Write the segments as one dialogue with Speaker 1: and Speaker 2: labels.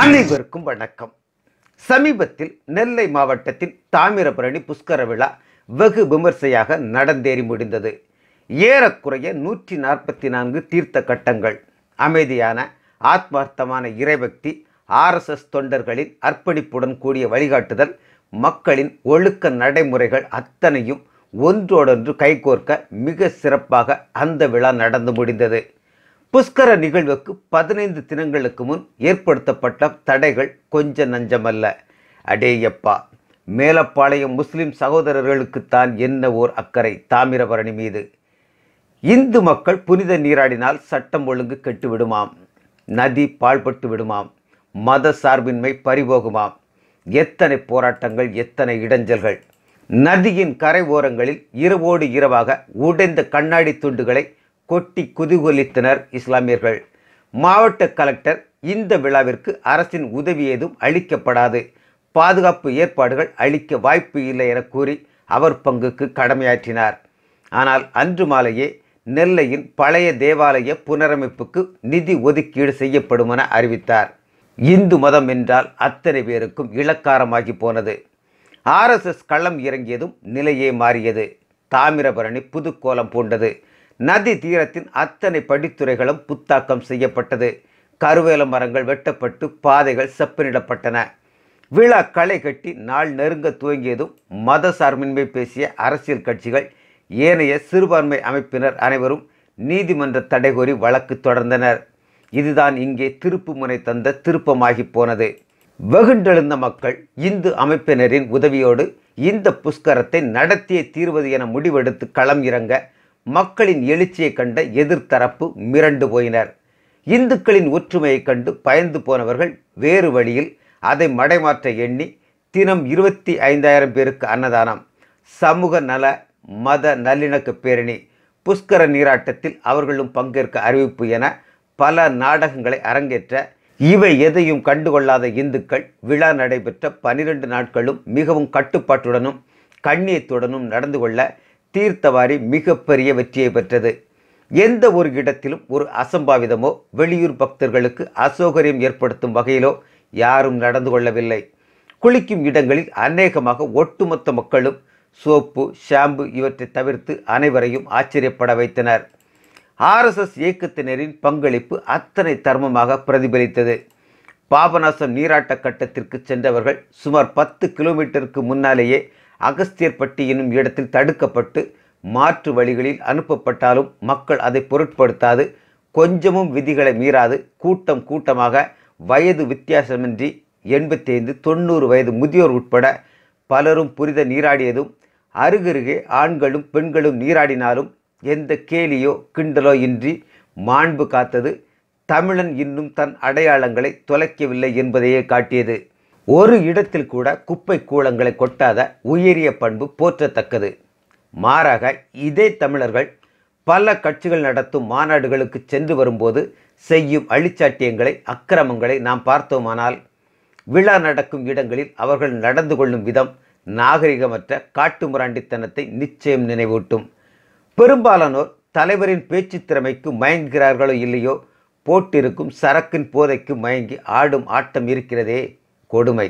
Speaker 1: அனைவருக்கும் வணக்கம் சமீபத்தில் நெல்லை மாவட்டத்தின் தாமிரபரணி புஷ்கர விழா வெகு விமர்சையாக நடந்தேறி முடிந்தது ஏறக்குறைய நூற்றி நாற்பத்தி நான்கு தீர்த்த கட்டங்கள் அமைதியான ஆத்மார்த்தமான இறைபக்தி ஆர்எஸ்எஸ் தொண்டர்களின் அர்ப்பணிப்புடன் கூடிய வழிகாட்டுதல் மக்களின் ஒழுக்க நடைமுறைகள் அத்தனையும் ஒன்றோடொன்று கைகோர்க்க மிக சிறப்பாக அந்த விழா நடந்து முடிந்தது புஷ்கர நிகழ்வுக்கு பதினைந்து தினங்களுக்கு முன் ஏற்படுத்தப்பட்ட தடைகள் கொஞ்ச நஞ்சமல்ல அடேயப்பா மேலப்பாளையம் முஸ்லிம் சகோதரர்களுக்குத்தான் என்ன ஓர் அக்கறை தாமிரபரணி மீது இந்து மக்கள் புனித நீராடினால் சட்டம் ஒழுங்கு கெட்டுவிடுமாம் நதி பாழ்பட்டு விடுமாம் மத சார்பின்மை பறிபோகுமாம் எத்தனை போராட்டங்கள் எத்தனை இடைஞ்சல்கள் நதியின் கரை ஓரங்களில் இரவோடு இரவாக உடைந்த கண்ணாடி துண்டுகளை கொட்டி குதிகொலித்தனர் இஸ்லாமியர்கள் மாவட்ட கலெக்டர் இந்த விழாவிற்கு அரசின் உதவி ஏதும் அளிக்கப்படாது பாதுகாப்பு ஏற்பாடுகள் அளிக்க வாய்ப்பு இல்லை என கூறி அவர் பங்குக்கு கடமையாற்றினார் ஆனால் அன்று மாலையே நெல்லையின் பழைய தேவாலய புனரமைப்புக்கு நிதி ஒதுக்கீடு செய்யப்படும் என அறிவித்தார் இந்து மதம் என்றால் அத்தனை பேருக்கும் இலக்காரமாகி போனது ஆர்எஸ்எஸ் களம் இறங்கியதும் நிலையே மாறியது தாமிரபரணி புதுக்கோலம் பூண்டது நதி தீரத்தின் அத்தனை படித்துறைகளும் புத்தாக்கம் செய்யப்பட்டது கருவேல மரங்கள் வெட்டப்பட்டு பாதைகள் செப்பனிடப்பட்டன விழா களை கட்டி நாள் நெருங்க துவங்கியதும் மத சார்பின்மை பேசிய அரசியல் கட்சிகள் ஏனைய சிறுபான்மை அமைப்பினர் அனைவரும் நீதிமன்ற தடை கோரி வழக்கு தொடர்ந்தனர் இதுதான் இங்கே திருப்பு முனை தந்த திருப்பமாகி போனது வெகுண்டெழுந்த மக்கள் இந்து அமைப்பினரின் உதவியோடு இந்த புஷ்கரத்தை நடத்தியே தீர்வது என முடிவெடுத்து களம் இறங்க மக்களின் எழுச்சியை கண்ட எதிர்த்தரப்பு மிரண்டு போயினர் இந்துக்களின் ஒற்றுமையை கண்டு பயந்து போனவர்கள் வேறு வழியில் அதை மடைமாற்ற எண்ணி தினம் இருபத்தி ஐந்தாயிரம் பேருக்கு அன்னதானம் சமூக நல மத நல்லிணக்க பேரணி புஷ்கர நீராட்டத்தில் அவர்களும் பங்கேற்க அறிவிப்பு என பல நாடகங்களை அரங்கேற்ற இவை எதையும் கண்டுகொள்ளாத இந்துக்கள் விழா நடைபெற்ற பனிரெண்டு நாட்களும் மிகவும் கட்டுப்பாட்டுடனும் கண்ணியத்துடனும் நடந்து கொள்ள தீர்த்தவாரி மிகப்பெரிய வெற்றியை பெற்றது எந்த ஒரு இடத்திலும் ஒரு அசம்பாவிதமோ வெளியூர் பக்தர்களுக்கு அசௌகரியம் ஏற்படுத்தும் வகையிலோ யாரும் நடந்து கொள்ளவில்லை குளிக்கும் இடங்களில் அநேகமாக ஒட்டுமொத்த மக்களும் சோப்பு ஷாம்பு இவற்றை தவிர்த்து அனைவரையும் ஆச்சரியப்பட வைத்தனர் ஆர்எஸ்எஸ் இயக்கத்தினரின் பங்களிப்பு அத்தனை தர்மமாக பிரதிபலித்தது பாபநாசம் நீராட்ட கட்டத்திற்கு சென்றவர்கள் சுமார் பத்து கிலோமீட்டருக்கு முன்னாலேயே அகஸ்தியர்பட்டி என்னும் இடத்தில் தடுக்கப்பட்டு மாற்று வழிகளில் அனுப்பப்பட்டாலும் மக்கள் அதை பொருட்படுத்தாது கொஞ்சமும் விதிகளை மீறாது கூட்டம் கூட்டமாக வயது வித்தியாசமின்றி எண்பத்தைந்து தொண்ணூறு வயது முதியோர் உட்பட பலரும் புரித நீராடியதும் அருகருகே ஆண்களும் பெண்களும் நீராடினாலும் எந்த கேலியோ கிண்டலோ இன்றி மாண்பு காத்தது தமிழன் இன்னும் தன் அடையாளங்களை தொலைக்கவில்லை என்பதையே காட்டியது ஒரு இடத்தில் கூட குப்பை கூளங்களை கொட்டாத உயரிய பண்பு போற்றத்தக்கது மாறாக இதே தமிழர்கள் பல கட்சிகள் நடத்தும் மாநாடுகளுக்கு சென்று வரும்போது செய்யும் அழிச்சாட்டியங்களை அக்கிரமங்களை நாம் பார்த்தோமானால் விழா நடக்கும் இடங்களில் அவர்கள் நடந்து கொள்ளும் விதம் நாகரிகமற்ற காட்டுமுராண்டித்தனத்தை நிச்சயம் நினைவூட்டும் பெரும்பாலானோர் தலைவரின் பேச்சு திறமைக்கு மயங்குகிறார்களோ இல்லையோ போட்டிருக்கும் சரக்கின் போதைக்கு மயங்கி ஆடும் ஆட்டம் இருக்கிறதே கொடுமை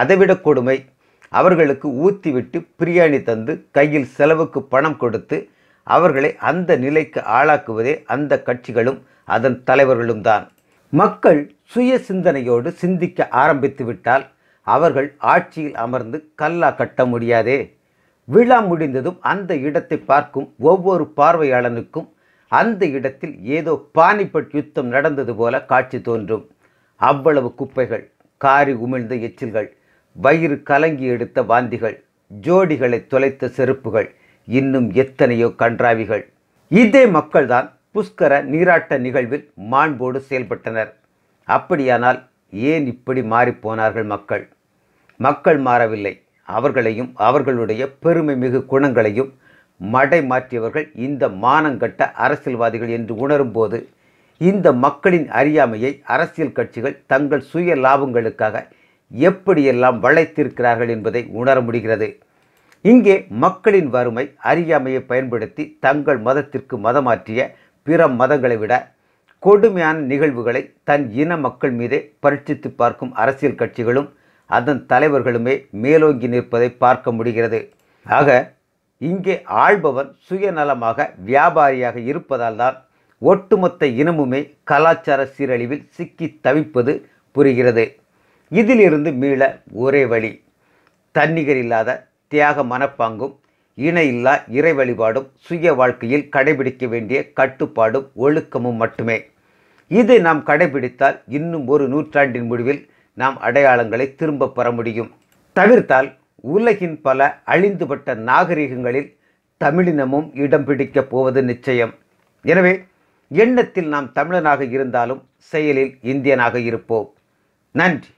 Speaker 1: அதைவிட கொடுமை அவர்களுக்கு விட்டு பிரியாணி தந்து கையில் செலவுக்கு பணம் கொடுத்து அவர்களை அந்த நிலைக்கு ஆளாக்குவதே அந்த கட்சிகளும் அதன் தலைவர்களும் தான் மக்கள் சுய சிந்தனையோடு சிந்திக்க ஆரம்பித்து விட்டால் அவர்கள் ஆட்சியில் அமர்ந்து கல்லா கட்ட முடியாதே விழா முடிந்ததும் அந்த இடத்தை பார்க்கும் ஒவ்வொரு பார்வையாளனுக்கும் அந்த இடத்தில் ஏதோ பானிபட் யுத்தம் நடந்தது போல காட்சி தோன்றும் அவ்வளவு குப்பைகள் காரி உமிழ்ந்த எச்சில்கள் வயிறு கலங்கி எடுத்த வாந்திகள் ஜோடிகளை தொலைத்த செருப்புகள் இன்னும் எத்தனையோ கன்றாவிகள் இதே மக்கள்தான் புஷ்கர நீராட்ட நிகழ்வில் மாண்போடு செயல்பட்டனர் அப்படியானால் ஏன் இப்படி மாறிப்போனார்கள் மக்கள் மக்கள் மாறவில்லை அவர்களையும் அவர்களுடைய பெருமை மிகு குணங்களையும் மடை மாற்றியவர்கள் இந்த மானங்கட்ட அரசியல்வாதிகள் என்று உணரும்போது இந்த மக்களின் அறியாமையை அரசியல் கட்சிகள் தங்கள் சுய லாபங்களுக்காக எப்படியெல்லாம் வளைத்திருக்கிறார்கள் என்பதை உணர முடிகிறது இங்கே மக்களின் வறுமை அறியாமையை பயன்படுத்தி தங்கள் மதத்திற்கு மதமாற்றிய பிற மதங்களை விட கொடுமையான நிகழ்வுகளை தன் இன மக்கள் மீதே பரீட்சித்து பார்க்கும் அரசியல் கட்சிகளும் அதன் தலைவர்களுமே மேலோங்கி நிற்பதை பார்க்க முடிகிறது ஆக இங்கே ஆள்பவன் சுயநலமாக வியாபாரியாக இருப்பதால் தான் ஒட்டுமொத்த இனமுமே கலாச்சார சீரழிவில் சிக்கி தவிப்பது புரிகிறது இதிலிருந்து மீள ஒரே வழி தன்னிகர் இல்லாத தியாக மனப்பாங்கும் இல்லா இறை வழிபாடும் சுய வாழ்க்கையில் கடைபிடிக்க வேண்டிய கட்டுப்பாடும் ஒழுக்கமும் மட்டுமே இதை நாம் கடைபிடித்தால் இன்னும் ஒரு நூற்றாண்டின் முடிவில் நாம் அடையாளங்களை திரும்ப பெற முடியும் தவிர்த்தால் உலகின் பல அழிந்துபட்ட நாகரிகங்களில் தமிழினமும் இடம் பிடிக்கப் போவது நிச்சயம் எனவே எண்ணத்தில் நாம் தமிழனாக இருந்தாலும் செயலில் இந்தியனாக இருப்போம் நன்றி